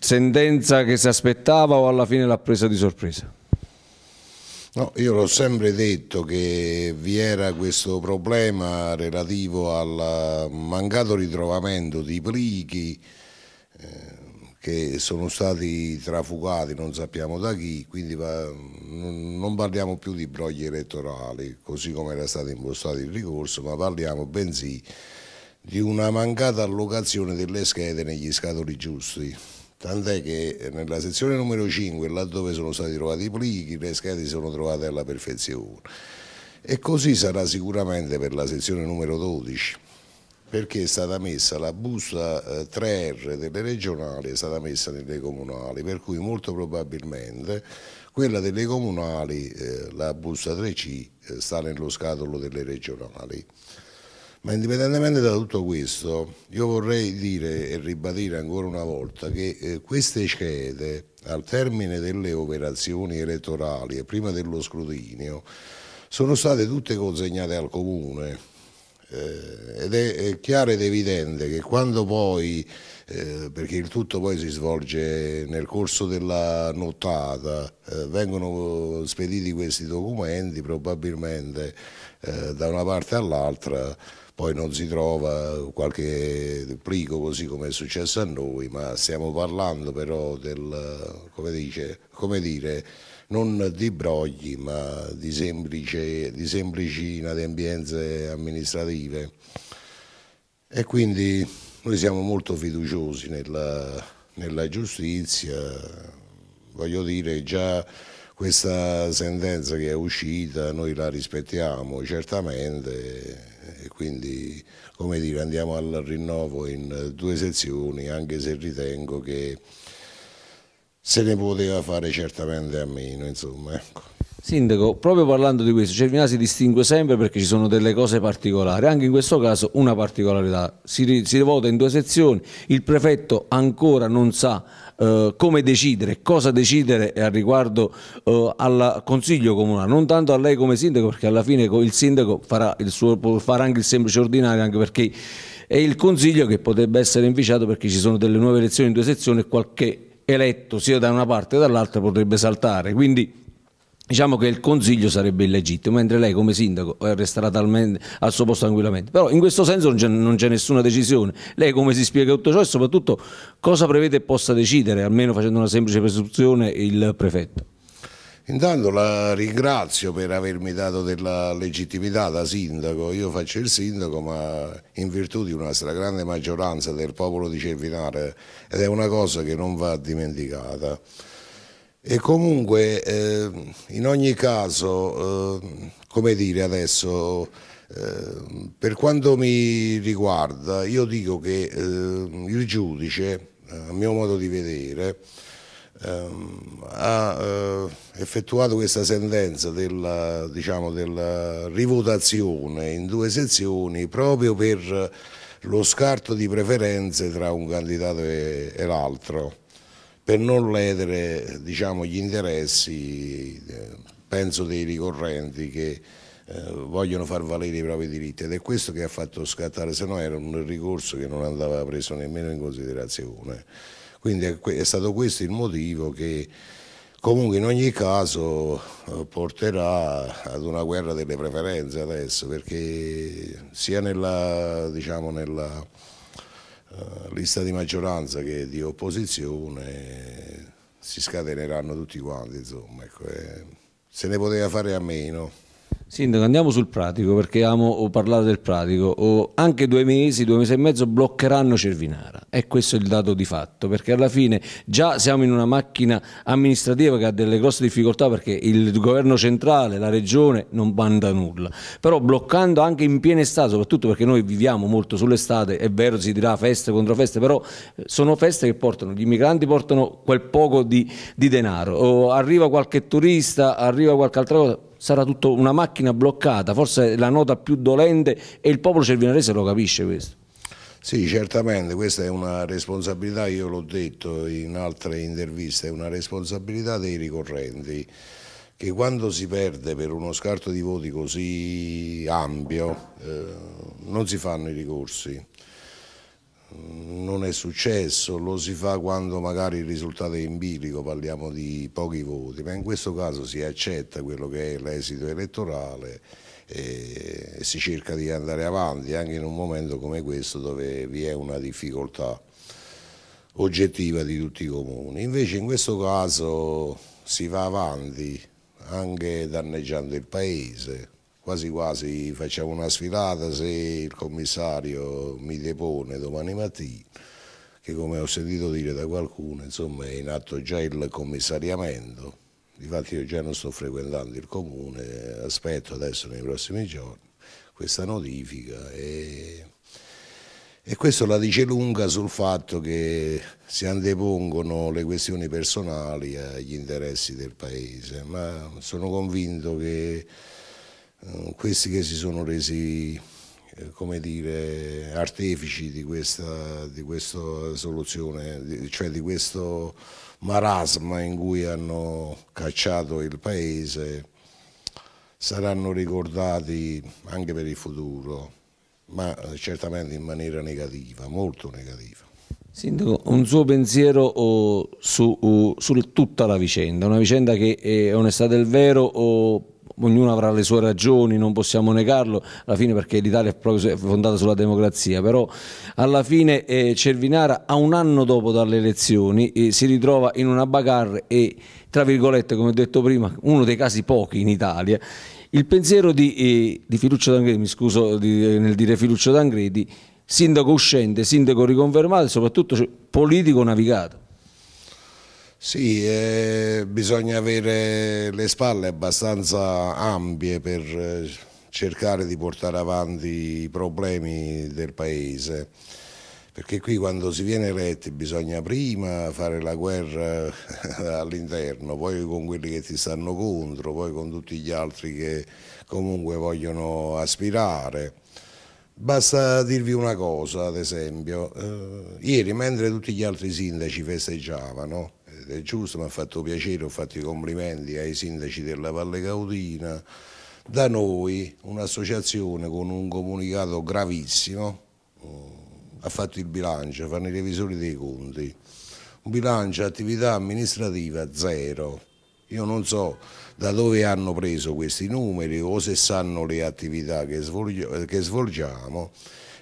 sentenza che si aspettava o alla fine l'ha presa di sorpresa? No, io l'ho sempre detto che vi era questo problema relativo al mancato ritrovamento di plichi eh, che sono stati trafugati, non sappiamo da chi, quindi va, non parliamo più di brogli elettorali, così come era stato impostato il ricorso, ma parliamo bensì di una mancata allocazione delle schede negli scatoli giusti tant'è che nella sezione numero 5, là dove sono stati trovati i plichi, le schede si sono trovate alla perfezione. E così sarà sicuramente per la sezione numero 12, perché è stata messa la busta 3R eh, delle regionali, è stata messa nelle comunali, per cui molto probabilmente quella delle comunali, eh, la busta 3C, eh, sta nello scatolo delle regionali. Ma indipendentemente da tutto questo, io vorrei dire e ribadire ancora una volta che eh, queste schede, al termine delle operazioni elettorali e prima dello scrutinio, sono state tutte consegnate al comune eh, ed è chiaro ed evidente che quando poi, eh, perché il tutto poi si svolge nel corso della nottata, eh, vengono spediti questi documenti probabilmente eh, da una parte all'altra poi non si trova qualche plico così come è successo a noi, ma stiamo parlando però del, come, dice, come dire, non di brogli, ma di, semplice, di semplici inadempienze amministrative. E quindi noi siamo molto fiduciosi nella, nella giustizia, voglio dire già questa sentenza che è uscita noi la rispettiamo certamente e quindi come dire, andiamo al rinnovo in eh, due sezioni anche se ritengo che se ne poteva fare certamente a meno. Insomma, ecco. Sindaco, proprio parlando di questo, Cervinà cioè, si distingue sempre perché ci sono delle cose particolari, anche in questo caso una particolarità, si, si vota in due sezioni, il prefetto ancora non sa eh, come decidere, cosa decidere a riguardo eh, al Consiglio Comunale, non tanto a lei come sindaco perché alla fine il sindaco farà, il suo, farà anche il semplice ordinario anche perché è il Consiglio che potrebbe essere inficiato perché ci sono delle nuove elezioni in due sezioni e qualche eletto sia da una parte che dall'altra potrebbe saltare, quindi diciamo che il consiglio sarebbe illegittimo, mentre lei come sindaco eh, resterà talmente al suo posto tranquillamente. Però in questo senso non c'è, nessuna decisione. Lei come si spiega tutto ciò e soprattutto cosa prevede e possa decidere, almeno facendo una semplice presunzione, il prefetto? Intanto la ringrazio per avermi dato della legittimità da sindaco, io faccio il sindaco ma in virtù di una stragrande maggioranza del popolo di Cervinare ed è una cosa che non va dimenticata. E comunque, eh, in ogni caso, eh, come dire adesso, eh, per quanto mi riguarda, io dico che eh, il giudice, eh, a mio modo di vedere, ehm, ha eh, effettuato questa sentenza della, diciamo, della rivotazione in due sezioni proprio per lo scarto di preferenze tra un candidato e, e l'altro per non ledere diciamo, gli interessi, eh, penso, dei ricorrenti che eh, vogliono far valere i propri diritti ed è questo che ha fatto scattare, se no era un ricorso che non andava preso nemmeno in considerazione. Quindi è, stato questo il motivo che comunque in ogni caso eh, porterà ad una guerra delle preferenze adesso, perché sia nella, diciamo, nella eh, lista di maggioranza che di opposizione eh, si scateneranno tutti quanti, insomma, ecco, eh, se ne poteva fare a meno. Sindaco, andiamo sul pratico perché amo o parlare del pratico. O anche due mesi, due mesi e mezzo bloccheranno Cervinara. E questo è il dato di fatto, perché alla fine già siamo in una macchina amministrativa che ha delle grosse difficoltà perché il governo centrale, la regione non manda nulla. Però bloccando anche in piena estate, soprattutto perché noi viviamo molto sull'estate, è vero si dirà feste contro feste, però eh, sono feste che portano, gli immigranti portano quel poco di, di denaro. O arriva qualche turista, arriva qualche altra cosa sarà tutta una macchina bloccata, forse la nota più dolente e il popolo cervinarese lo capisce questo. Sì, certamente, questa è una responsabilità, io l'ho detto in altre interviste, è una responsabilità dei ricorrenti che quando si perde per uno scarto di voti così ampio eh, non si fanno i ricorsi non è successo, lo si fa quando magari il risultato è in bilico, parliamo di pochi voti, ma in questo caso si accetta quello che è l'esito elettorale e si cerca di andare avanti anche in un momento come questo dove vi è una difficoltà oggettiva di tutti i comuni. Invece in questo caso si va avanti anche danneggiando il paese, quasi quasi facciamo una sfilata se il commissario mi depone domani mattina, che come ho sentito dire da qualcuno, insomma è in atto già il commissariamento, infatti io già non sto frequentando il comune, aspetto adesso nei prossimi giorni questa notifica e, e questo la dice lunga sul fatto che si antepongono le questioni personali agli interessi del Paese, ma sono convinto che eh, questi che si sono resi eh, come dire, artefici di questa, di questa soluzione, cioè di questo marasma in cui hanno cacciato il paese, saranno ricordati anche per il futuro, ma eh, certamente in maniera negativa, molto negativa. Sindaco, un suo pensiero su, su tutta la vicenda, una vicenda che è onestà del vero ognuno avrà le sue ragioni, non possiamo negarlo, alla fine perché l'Italia è proprio fondata sulla democrazia, però alla fine eh, Cervinara a un anno dopo dalle elezioni eh, si ritrova in una bagarre e tra virgolette, come ho detto prima, uno dei casi pochi in Italia, il pensiero di, eh, di Filuccio D'Angredi, mi scuso di, eh, nel dire Filuccio D'Angredi, sindaco uscente, sindaco riconfermato e soprattutto cioè, politico navigato. Sì, eh, bisogna avere le spalle abbastanza ampie per eh, cercare di portare avanti i problemi del Paese, perché qui quando si viene eletti bisogna prima fare la guerra all'interno, poi con quelli che ti stanno contro, poi con tutti gli altri che comunque vogliono aspirare. Basta dirvi una cosa, ad esempio, eh, ieri mentre tutti gli altri sindaci festeggiavano, ed è giusto, mi ha fatto piacere, ho fatto i complimenti ai sindaci della Valle Caudina. Da noi un'associazione con un comunicato gravissimo mm, ha fatto il bilancio, fanno i revisori dei conti. Un bilancio attività amministrativa zero. Io non so da dove hanno preso questi numeri o se sanno le attività che, svolgiamo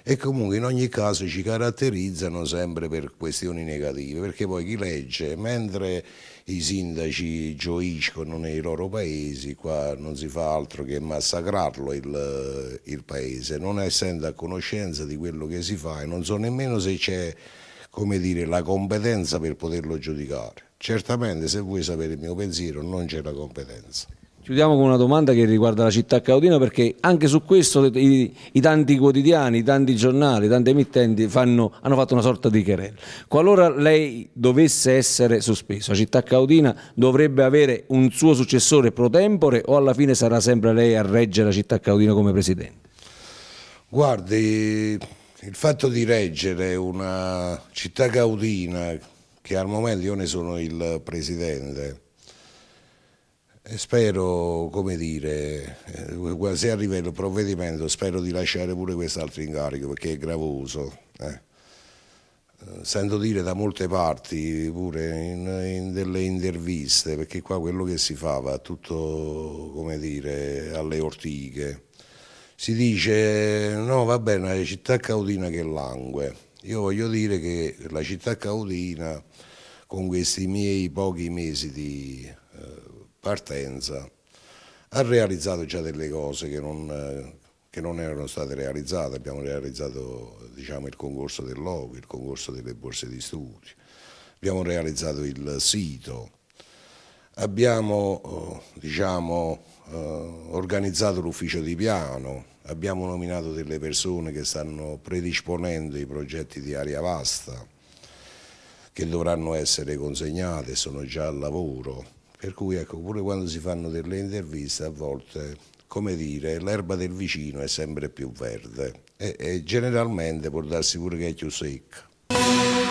e comunque in ogni caso ci caratterizzano sempre per questioni negative, perché poi chi legge, mentre i sindaci gioiscono nei loro paesi, qua non si fa altro che massacrarlo il, il paese, non essendo a conoscenza di quello che si fa e non so nemmeno se c'è come dire, la competenza per poterlo giudicare. Certamente se vuoi sapere il mio pensiero non c'è la competenza. Chiudiamo con una domanda che riguarda la città caudina perché anche su questo i, i tanti quotidiani, i tanti giornali, i tanti emittenti fanno, hanno fatto una sorta di querela. Qualora lei dovesse essere sospeso, la città caudina dovrebbe avere un suo successore pro tempore o alla fine sarà sempre lei a reggere la città caudina come presidente? Guardi, il fatto di reggere una città caudina, che al momento io ne sono il presidente, spero, come dire, se arriva il provvedimento spero di lasciare pure quest'altro incarico perché è gravoso. Eh. eh. Sento dire da molte parti, pure in, in, delle interviste, perché qua quello che si fa va tutto, come dire, alle ortiche. Si dice, no, va bene, è la città caudina che langue. Io voglio dire che la città caudina, con questi miei pochi mesi di... Eh, partenza ha realizzato già delle cose che non, che non erano state realizzate, abbiamo realizzato diciamo, il concorso dell'OVI, il concorso delle borse di studio, abbiamo realizzato il sito, abbiamo eh, diciamo, eh, organizzato l'ufficio di piano, abbiamo nominato delle persone che stanno predisponendo i progetti di aria vasta che dovranno essere consegnate, sono già al lavoro per cui ecco, pure quando si fanno delle interviste a volte, come dire, l'erba del vicino è sempre più verde e, e generalmente può darsi pure che è più secca.